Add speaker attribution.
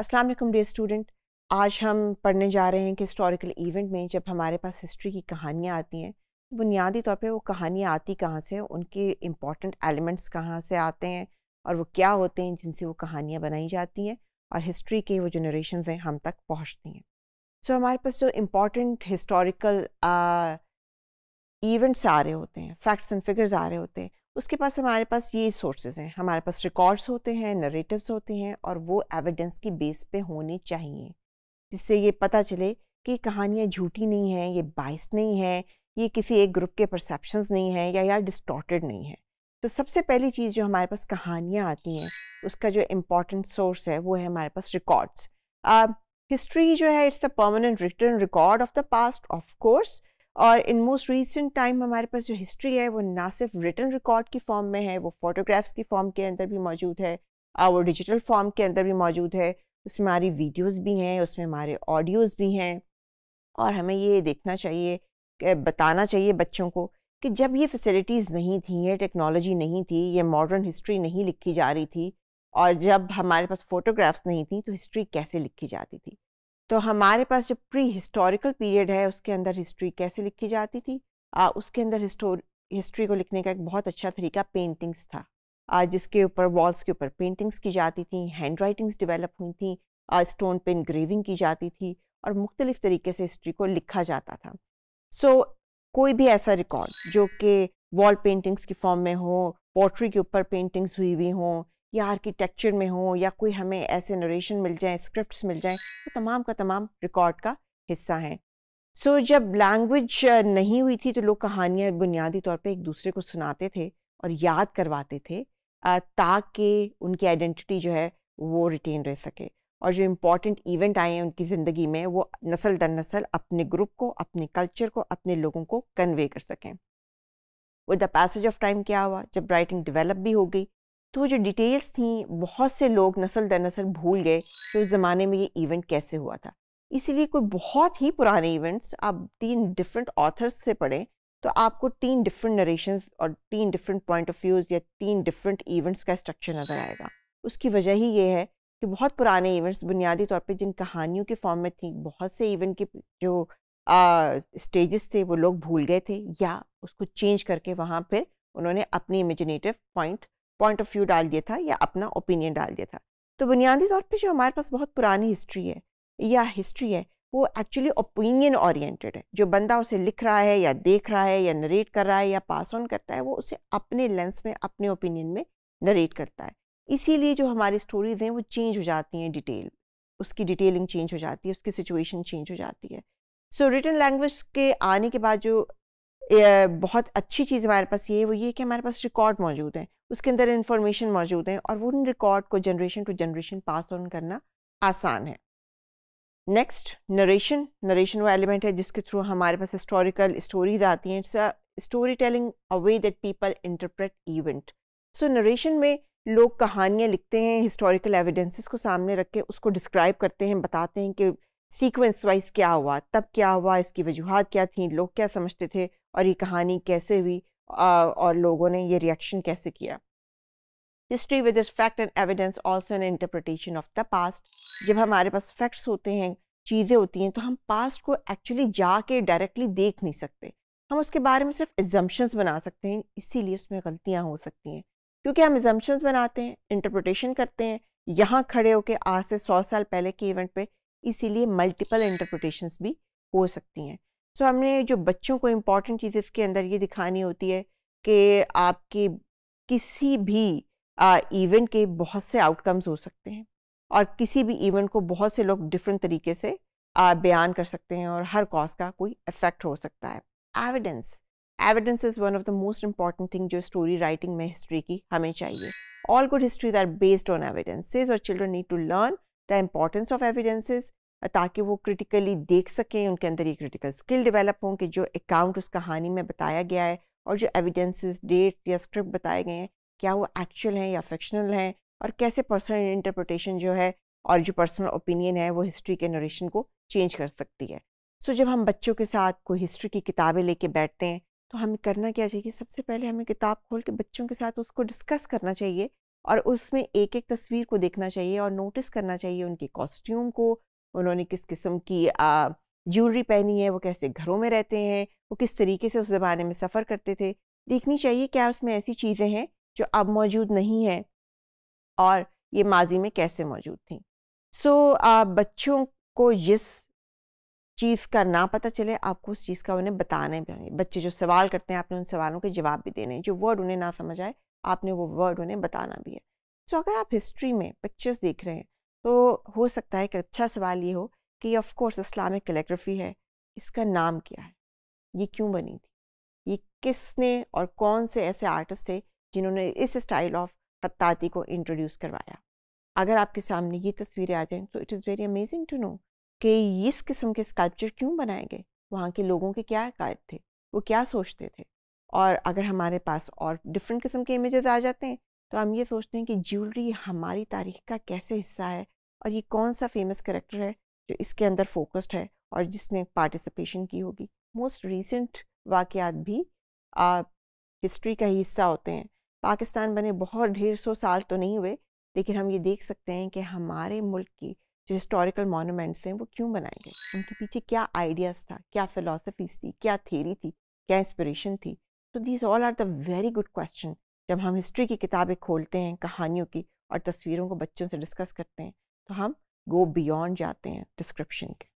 Speaker 1: Aslam day student आज हम पढ़ने जा रहे हैं कि हिस्टोरिकल इवेंट में जब हमारे पास हिस्ट्री की कहानियाँ आती हैं तो बुनियादी तौर पे वो कहानियाँ आती कहाँ से उनके इम्पॉर्टेंट एलिमेंट्स कहाँ से आते हैं और वो क्या होते हैं जिनसे वो कहानियाँ बनाई जाती हैं और हिस्ट्री के वो जनरेशन हैं हम तक पहुँचती हैं सो so, हमारे पास जो इम्पॉर्टेंट हिस्टोरिकल इवेंट्स आ रहे होते हैं फैक्ट्स एंड फिगर्स आ रहे होते हैं उसके पास हमारे पास ये सोर्सेज हैं हमारे पास रिकॉर्ड्स होते हैं नरेटिव्स होते हैं और वो एविडेंस की बेस पे होने चाहिए जिससे ये पता चले कि कहानियाँ झूठी नहीं हैं ये बाइस नहीं है ये किसी एक ग्रुप के परसेप्शंस नहीं हैं या यार डिस्टॉर्टेड नहीं है तो सबसे पहली चीज़ जो हमारे पास कहानियाँ आती हैं उसका जो इम्पोर्टेंट सोर्स है वो है हमारे पास रिकॉर्ड्स हिस्ट्री जो है it's a permanent written record of the past of course और इन मोस्ट रिसेंट टाइम हमारे पास जो हिस्ट्री है वो ना सिर्फ रिटर्न रिकॉर्ड की फॉर्म में है वो फोटोग्राफ्स की फॉर्म के अंदर भी मौजूद है और डिजिटल फॉर्म के अंदर भी मौजूद है उसमें हमारी वीडियोस भी हैं उसमें हमारे ऑडियोज़ भी हैं और हमें ये देखना चाहिए बताना चाहिए बच्चों को कि जब ये फैसिलिटीज़ नहीं थी ये टेक्नोलॉजी नहीं थी ये मॉडर्न हिस्ट्री नहीं लिखी जा रही थी और जब हमारे पास फ़ोटोग्राफ्स नहीं थी तो हिस्ट्री कैसे लिखी जाती थी तो हमारे पास जो प्री हिस्टोरिकल पीरियड है उसके अंदर हिस्ट्री कैसे लिखी जाती थी आ, उसके अंदर हिस्ट्री को लिखने का एक बहुत अच्छा तरीका पेंटिंग्स था आ, जिसके ऊपर वॉल्स के ऊपर पेंटिंग्स की जाती थी हैंड राइटिंग्स डिवेलप हुई थी स्टोन पे ग्रेविंग की जाती थी और मुख्तलिफ तरीके से हिस्ट्री को लिखा जाता था सो so, कोई भी ऐसा रिकॉर्ड जो कि वॉल पेंटिंग्स की फॉर्म में हो पोट्री के ऊपर पेंटिंग्स हुई हुई हों या आर्किटेक्चर में हो या कोई हमें ऐसे नरेशन मिल जाए स्क्रिप्ट मिल जाए तो तमाम का तमाम रिकॉर्ड का हिस्सा हैं सो so, जब लैंग्वेज नहीं हुई थी तो लोग कहानियाँ बुनियादी तौर पे एक दूसरे को सुनाते थे और याद करवाते थे ताकि उनकी आइडेंटिटी जो है वो रिटेन रह सके और जो इम्पॉर्टेंट इवेंट आए हैं उनकी ज़िंदगी में वो नसल दर नसल अपने ग्रुप को अपने कल्चर को अपने लोगों को कन्वे कर सकें with the passage of time क्या हुआ जब राइटिंग डेवलप भी हो गई तो वो जो डिटेल्स थी बहुत से लोग नसल दर नसल भूल गए कि उस ज़माने में ये इवेंट कैसे हुआ था इसीलिए कोई बहुत ही पुराने इवेंट्स आप तीन डिफरेंट ऑथर्स से पढ़ें तो आपको तीन डिफरेंट नरेशन और तीन डिफरेंट पॉइंट ऑफ व्यूज़ या तीन डिफरेंट इवेंट्स का स्ट्रक्चर नज़र आएगा उसकी वजह ही ये है कि बहुत पुराने इवेंट्स बुनियादी तौर पे जिन कहानियों के फॉर्म में थी बहुत से इवेंट के जो स्टेजेस थे वो लोग भूल गए थे या उसको चेंज करके वहाँ पर उन्होंने अपनी imaginative point point of view डाल दिया था या अपना ओपिनियन डाल दिया था तो बुनियादी तौर पे जो हमारे पास बहुत पुरानी हिस्ट्री है या हिस्ट्री है वो एक्चुअली ओपिनियन ओरिएंटेड है जो बंदा उसे लिख रहा है या देख रहा है या नरेट कर रहा है या पास ऑन करता है वो उसे अपने लेंस में अपने ओपिनियन में नरेट करता है इसीलिए जो हमारी स्टोरीज हैं वो चेंज हो जाती हैं डिटेल उसकी डिटेलिंग चेंज हो जाती है उसकी सिचुएशन चेंज हो जाती है सो रिटर्न लैंग्वेज के आने के बाद जो बहुत अच्छी चीज़ हमारे पास ये है वो ये कि हमारे पास रिकॉर्ड मौजूद है उसके अंदर इन्फॉर्मेशन मौजूद है और वो उन रिकॉर्ड को generation to generation pass on करना आसान है नेक्स्ट नरेशन नरेशन वो एलिमेंट है जिसके थ्रू हमारे पास हिस्टोरिकल स्टोरीज आती हैं it's story telling a way that people interpret event so narration में लोग कहानियाँ लिखते हैं हिस्टोरिकल एविडेंसेस को सामने रख के उसको डिस्क्राइब करते हैं बताते हैं कि सीक्वेंस वाइज क्या हुआ तब क्या हुआ इसकी वजूहत क्या थी लोग क्या समझते थे और ये कहानी कैसे हुई और लोगों ने ये रिएक्शन कैसे किया history with is fact and evidence also an interpretation of the past जब हमारे पास फैक्ट्स होते हैं चीज़ें होती हैं तो हम पास्ट को एक्चुअली जाके डायरेक्टली देख नहीं सकते हम उसके बारे में सिर्फ एग्जम्पन्स बना सकते हैं इसीलिए उसमें गलतियाँ हो सकती हैं क्योंकि हम एग्जम्पन्स बनाते हैं इंटरप्रटेशन करते हैं यहाँ खड़े होकर आज से सौ साल पहले के इवेंट पे इसीलिए मल्टीपल इंटरप्रटेशन भी हो सकती हैं सो तो so, हमने जो बच्चों को इम्पॉर्टेंट चीज़ इसके अंदर ये दिखानी होती है कि आपके किसी भी इवेंट के बहुत से आउटकम्स हो सकते हैं और किसी भी इवेंट को बहुत से लोग डिफरेंट तरीके से आ, बयान कर सकते हैं और हर कॉज का कोई इफेक्ट हो सकता है evidence evidence is one of the most important thing जो स्टोरी राइटिंग में हिस्ट्री की हमें चाहिए all good histories are based on evidences और children need to learn the importance of evidences ताकि वो क्रिटिकली देख सकें उनके अंदर ये क्रिटिकल स्किल डेवलप हों कि जो अकाउंट उस कहानी में बताया गया है और जो एविडेंसेस डेट्स या स्क्रिप्ट बताए गए हैं क्या वो एक्चुअल हैं या फिक्शनल हैं और कैसे पर्सनल इंटरप्रटेशन जो है और जो पर्सनल ओपिनियन है वो हिस्ट्री के नरेशन को चेंज कर सकती है सो so, जब हम बच्चों के साथ कोई हिस्ट्री की किताबें लेके बैठते हैं तो हमें करना क्या चाहिए सबसे पहले हमें किताब खोल के बच्चों के साथ उसको डिस्कस करना चाहिए और उसमें एक एक तस्वीर को देखना चाहिए और नोटिस करना चाहिए उनके कॉस्ट्यूम को उन्होंने किस किस्म की ज्वेलरी पहनी है वो कैसे घरों में रहते हैं वो किस तरीके से उस ज़माने में सफ़र करते थे देखनी चाहिए क्या उसमें ऐसी चीज़ें हैं जो अब मौजूद नहीं हैं और ये माजी में कैसे मौजूद थी सो so, बच्चों को जिस चीज़ का ना पता चले आपको उस चीज़ का उन्हें बताना चाहिए बच्चे जो सवाल करते हैं आपने उन सवालों के जवाब भी देने हैं जो वर्ड उन्हें ना समझ आए आपने वो वर्ड उन्हें बताना भी है सो so, अगर आप हिस्ट्री में पिक्चर्स देख रहे हैं तो हो सकता है कि अच्छा सवाल ये हो कि ऑफ कोर्स इस्लामिक कैलीग्राफी है इसका नाम क्या है ये क्यों बनी थी ये किसने और कौन से ऐसे आर्टिस्ट थे जिन्होंने इस स्टाइल ऑफ खत्ताती को इंट्रोड्यूस करवाया अगर आपके सामने ये तस्वीरें आ जाएं तो it is very amazing to know कि इस किस्म के स्कल्पचर क्यों बनाए गए वहाँ के लोगों के क्या कायद थे वो क्या सोचते थे और अगर हमारे पास और डिफरेंट किस्म के इमेजेस आ जाते हैं तो हम ये सोचते हैं कि ज्वेलरी हमारी तारीख का कैसे हिस्सा है और ये कौन सा फेमस करेक्टर है जो इसके अंदर फोकस्ड है और जिसने पार्टिसिपेशन की होगी मोस्ट रिसेंट वाक़ात भी आ, हिस्ट्री का ही हिस्सा होते हैं पाकिस्तान बने बहुत ढेर सौ साल तो नहीं हुए लेकिन हम ये देख सकते हैं कि हमारे मुल्क की जो हिस्टोरिकल मोनूमेंट्स हैं वो क्यों बनाए गए उनके पीछे क्या आइडियाज़ था क्या फ़िलासफ़ीज़ थी क्या थेरी थी क्या इंस्परेशन थी तो these all are the very good question जब हम हिस्ट्री की किताबें खोलते हैं कहानियों की और तस्वीरों को बच्चों से डिस्कस करते हैं तो हम गो बियॉन्ड जाते हैं डिस्क्रिप्शन के